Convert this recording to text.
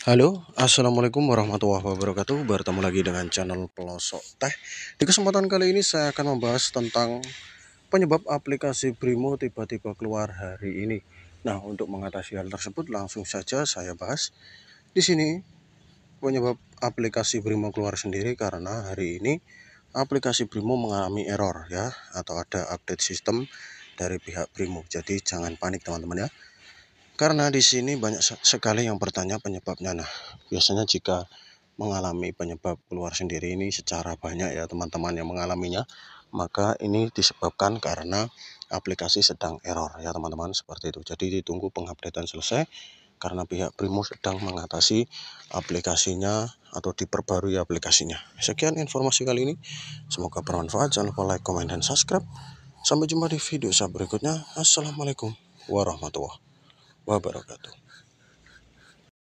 Halo, Assalamualaikum warahmatullahi wabarakatuh Bertemu lagi dengan channel Pelosok Teh Di kesempatan kali ini saya akan membahas tentang Penyebab aplikasi Brimo tiba-tiba keluar hari ini Nah, untuk mengatasi hal tersebut langsung saja saya bahas Di sini penyebab aplikasi Brimo keluar sendiri Karena hari ini aplikasi Brimo mengalami error ya Atau ada update sistem dari pihak Brimo Jadi jangan panik teman-teman ya karena di sini banyak sekali yang bertanya penyebabnya. Nah, biasanya jika mengalami penyebab keluar sendiri ini secara banyak ya teman-teman yang mengalaminya, maka ini disebabkan karena aplikasi sedang error ya teman-teman seperti itu. Jadi ditunggu pengupdatean selesai karena pihak primus sedang mengatasi aplikasinya atau diperbarui aplikasinya. Sekian informasi kali ini. Semoga bermanfaat. Jangan lupa like, comment, dan subscribe. Sampai jumpa di video saya berikutnya. Assalamualaikum warahmatullahi wabarakatuh.